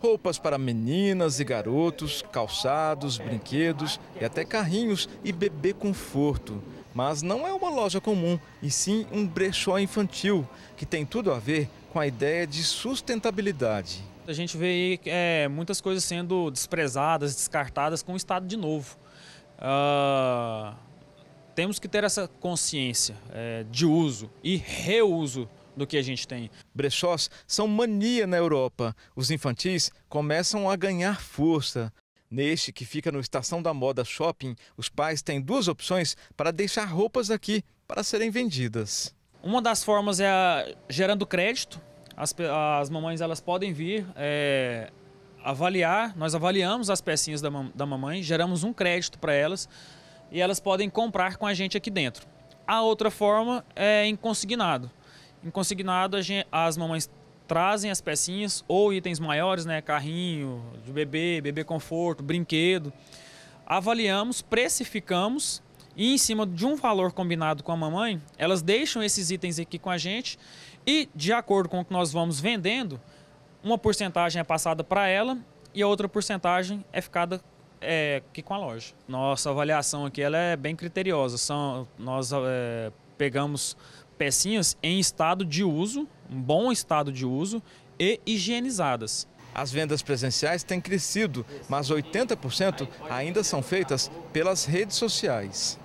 roupas para meninas e garotos, calçados, brinquedos e até carrinhos e bebê conforto. Mas não é uma loja comum, e sim um brechó infantil, que tem tudo a ver com a ideia de sustentabilidade. A gente vê é, muitas coisas sendo desprezadas, descartadas com o Estado de novo. Uh, temos que ter essa consciência é, de uso e reuso do que a gente tem. Brechós são mania na Europa. Os infantis começam a ganhar força. Neste, que fica no Estação da Moda Shopping, os pais têm duas opções para deixar roupas aqui para serem vendidas. Uma das formas é a, gerando crédito. As, as mamães elas podem vir é, avaliar, nós avaliamos as pecinhas da, da mamãe, geramos um crédito para elas e elas podem comprar com a gente aqui dentro. A outra forma é em consignado. Em consignado, as mamães trazem as pecinhas ou itens maiores, né? Carrinho de bebê, bebê conforto, brinquedo. Avaliamos, precificamos e em cima de um valor combinado com a mamãe, elas deixam esses itens aqui com a gente e de acordo com o que nós vamos vendendo, uma porcentagem é passada para ela e a outra porcentagem é ficada é, aqui com a loja. Nossa avaliação aqui ela é bem criteriosa. São, nós é, pegamos pecinhas em estado de uso, um bom estado de uso e higienizadas. As vendas presenciais têm crescido, mas 80% ainda são feitas pelas redes sociais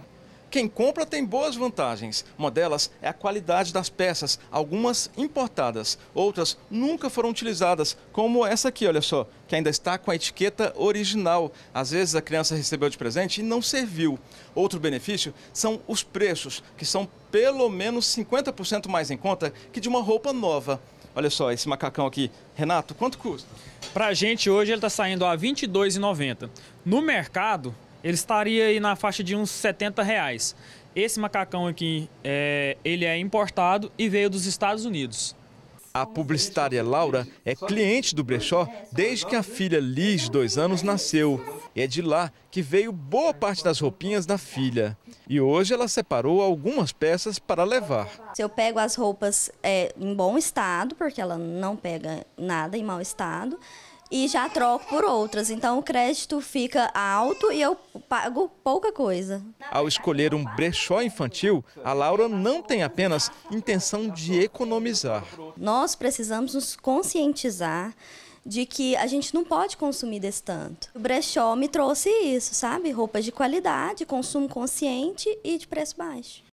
quem compra tem boas vantagens. Uma delas é a qualidade das peças, algumas importadas, outras nunca foram utilizadas, como essa aqui, olha só, que ainda está com a etiqueta original. Às vezes a criança recebeu de presente e não serviu. Outro benefício são os preços, que são pelo menos 50% mais em conta que de uma roupa nova. Olha só, esse macacão aqui. Renato, quanto custa? Para a gente hoje ele está saindo a R$ 22,90. No mercado, ele estaria aí na faixa de uns 70 reais. Esse macacão aqui, é, ele é importado e veio dos Estados Unidos. A publicitária Laura é cliente do brechó desde que a filha Liz, de dois anos, nasceu. E é de lá que veio boa parte das roupinhas da filha. E hoje ela separou algumas peças para levar. Se Eu pego as roupas é, em bom estado, porque ela não pega nada em mau estado e já troco por outras. Então o crédito fica alto e eu pago pouca coisa. Ao escolher um brechó infantil, a Laura não tem apenas intenção de economizar. Nós precisamos nos conscientizar de que a gente não pode consumir desse tanto. O brechó me trouxe isso, sabe? Roupas de qualidade, consumo consciente e de preço baixo.